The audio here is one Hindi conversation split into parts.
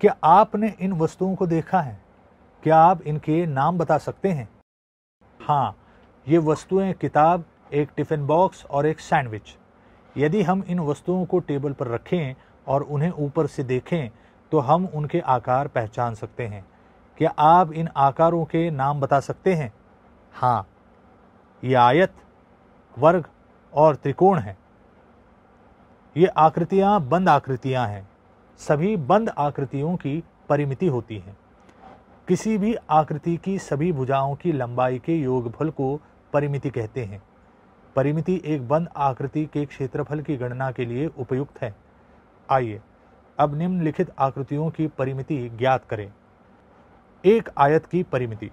क्या आपने इन वस्तुओं को देखा है क्या आप इनके नाम बता सकते हैं हाँ ये वस्तुएं किताब एक टिफ़िन बॉक्स और एक सैंडविच यदि हम इन वस्तुओं को टेबल पर रखें और उन्हें ऊपर से देखें तो हम उनके आकार पहचान सकते हैं क्या आप इन आकारों के नाम बता सकते हैं हाँ ये आयत वर्ग और त्रिकोण है ये आकृतियाँ बंद आकृतियाँ हैं सभी बंद आकृतियों की परिमिति होती है किसी भी आकृति की सभी भुजाओं की लंबाई के योगफल को परिमिति कहते हैं परिमिति एक बंद आकृति के क्षेत्रफल की गणना के लिए उपयुक्त है आइए अब निम्नलिखित आकृतियों की परिमिति ज्ञात करें एक आयत की परिमिति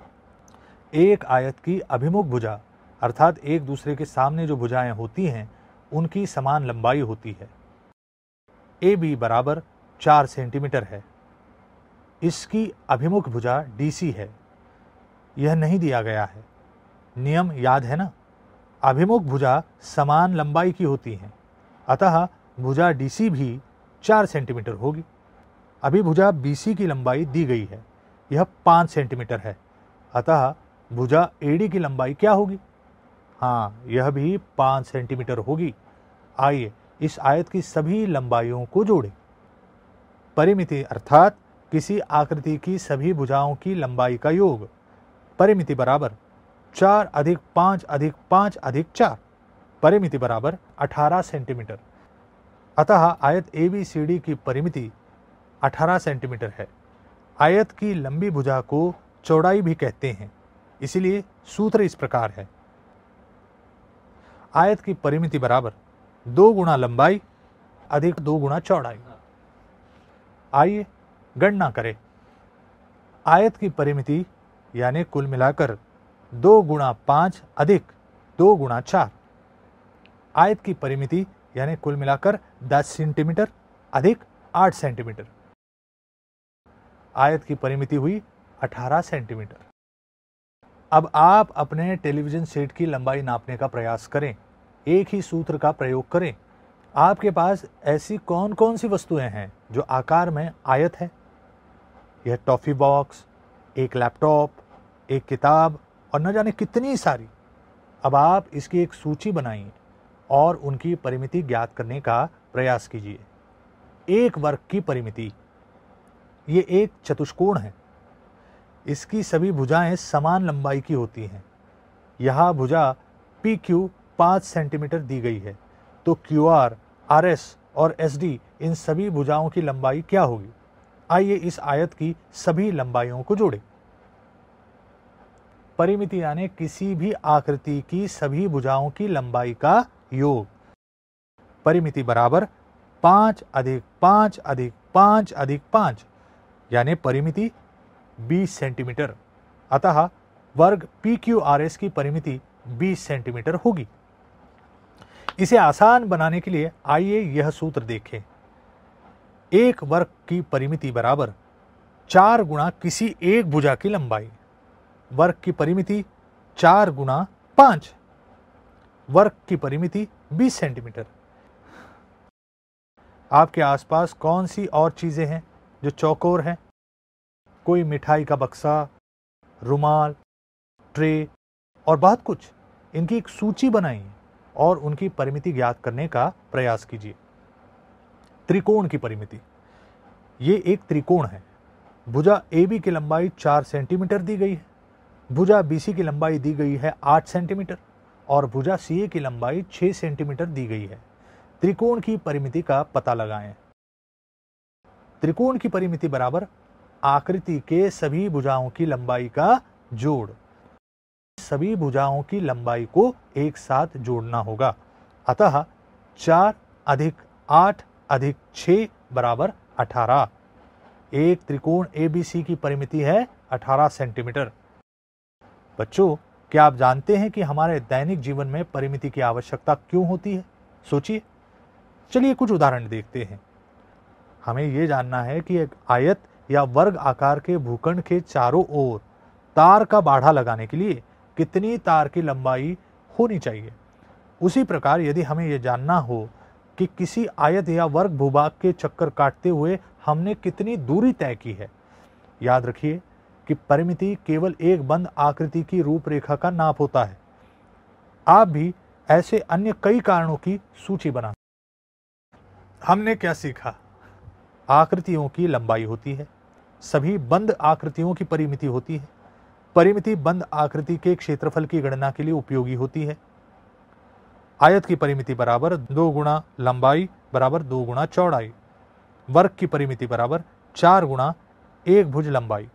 एक आयत की अभिमुख भुजा अर्थात एक दूसरे के सामने जो भुजाएं होती हैं उनकी समान लंबाई होती है ए बी बराबर चार सेंटीमीटर है इसकी अभिमुख भुजा डीसी है यह नहीं दिया गया है नियम याद है ना अभिमुख भुजा समान लंबाई की होती हैं अतः भुजा डीसी भी चार सेंटीमीटर होगी अभी भुजा बीसी की लंबाई दी गई है यह पाँच सेंटीमीटर है अतः भुजा एडी की लंबाई क्या होगी हाँ यह भी पाँच सेंटीमीटर होगी आइए इस आयत की सभी लंबाइयों को जोड़ें परिमिति अर्थात किसी आकृति की सभी भुजाओं की लंबाई का योग परिमिति बराबर चार अधिक पाँच अधिक पाँच अधिक चार परिमिति बराबर अठारह सेंटीमीटर अतः आयत ए बी सी डी की परिमिति अठारह सेंटीमीटर है आयत की लंबी भुजा को चौड़ाई भी कहते हैं इसलिए सूत्र इस प्रकार है आयत की परिमिति बराबर दो गुणा लंबाई अधिक दो गुणा चौड़ाई आइए गणना करें आयत की परिमिति यानी कुल मिलाकर दो गुणा पाँच अधिक दो गुणा चार आयत की परिमिति यानी कुल मिलाकर दस सेंटीमीटर अधिक आठ सेंटीमीटर आयत की परिमिति हुई अठारह सेंटीमीटर अब आप अपने टेलीविजन सेट की लंबाई नापने का प्रयास करें एक ही सूत्र का प्रयोग करें आपके पास ऐसी कौन कौन सी वस्तुएं हैं जो आकार में आयत है यह टॉफ़ी बॉक्स एक लैपटॉप एक किताब और न जाने कितनी सारी अब आप इसकी एक सूची बनाइए और उनकी परिमिति ज्ञात करने का प्रयास कीजिए एक वर्ग की परिमिति ये एक चतुष्कोण है इसकी सभी भुजाएं समान लंबाई की होती हैं यह भुजा पी क्यू पाँच सेंटीमीटर दी गई है तो क्यू आर आर एस और एस डी इन सभी भुजाओं की लंबाई क्या होगी आइए इस आयत की सभी लंबाइयों को जोड़ें परिमिति यानी किसी भी आकृति की सभी भुजाओं की लंबाई का योग परिमिति बराबर पाँच अधिक पांच अधिक पांच अधिक पांच यानी परिमिति 20 सेंटीमीटर अतः वर्ग पी क्यू आर एस की परिमिति 20 सेंटीमीटर होगी इसे आसान बनाने के लिए आइए यह सूत्र देखें एक वर्ग की परिमिति बराबर चार गुणा किसी एक भुजा की लंबाई वर्ग की परिमिति चार गुणा पांच वर्ग की परिमिति 20 सेंटीमीटर आपके आसपास कौन सी और चीज़ें हैं जो चौकोर हैं कोई मिठाई का बक्सा रुमाल ट्रे और बहुत कुछ इनकी एक सूची बनाई और उनकी परिमिति ज्ञात करने का प्रयास कीजिए त्रिकोण की परिमिति ये एक त्रिकोण है भुजा ए बी की लंबाई चार सेंटीमीटर दी गई है भुजा बी सी की लंबाई दी गई है आठ सेंटीमीटर और भुजा सी ए की लंबाई छः सेंटीमीटर दी गई है त्रिकोण की परिमिति का पता लगाएं त्रिकोण की परिमिति बराबर आकृति के सभी भुजाओं की लंबाई का जोड़ सभी भुजाओं की लंबाई को एक साथ जोड़ना होगा अतः चार अधिक आठ अधिक छ बराबर अठारह एक त्रिकोण एबीसी की परिमिति है अठारह सेंटीमीटर बच्चों क्या आप जानते हैं कि हमारे दैनिक जीवन में परिमिति की आवश्यकता क्यों होती है सोचिए चलिए कुछ उदाहरण देखते हैं हमें यह जानना है कि एक आयत या वर्ग आकार के भूखंड के चारों ओर तार का बाढ़ा लगाने के लिए कितनी तार की लंबाई होनी चाहिए उसी प्रकार यदि हमें यह जानना हो कि किसी आयत या वर्ग भूभाग के चक्कर काटते हुए हमने कितनी दूरी तय की है याद रखिए कि परिमिति केवल एक बंद आकृति की रूपरेखा का नाप होता है आप भी ऐसे अन्य कई कारणों की सूची बना हमने क्या सीखा आकृतियों की लंबाई होती है सभी बंद आकृतियों की परिमिति होती है परिमिति बंद आकृति के क्षेत्रफल की गणना के लिए उपयोगी होती है आयत की परिमिति बराबर दो गुणा लंबाई बराबर दो गुणा चौड़ाई वर्ग की परिमिति बराबर चार गुणा एक भुज लंबाई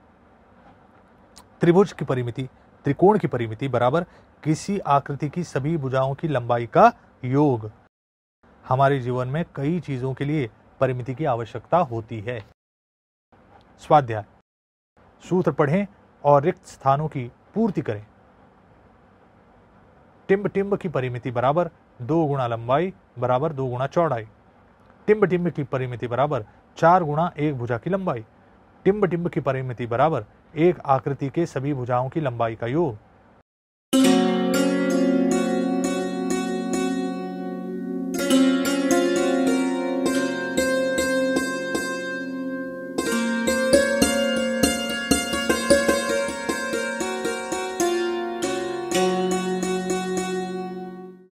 त्रिभुज की परिमिति त्रिकोण की परिमिति बराबर किसी आकृति की सभी भुजाओं की लंबाई का योग हमारे जीवन में कई चीजों के लिए परिमिति की आवश्यकता होती है स्वाध्याय सूत्र पढ़ें और रिक्त स्थानों की पूर्ति करें टिम्ब टिम्ब की परिमिति बराबर दो गुणा लंबाई बराबर दो गुणा चौड़ाई टिम्ब टिम्ब की परिमिति बराबर चार गुणा एक भुजा की लंबाई टिम्ब टिम्ब की परिमिति बराबर एक आकृति के सभी भुजाओं की लंबाई का योग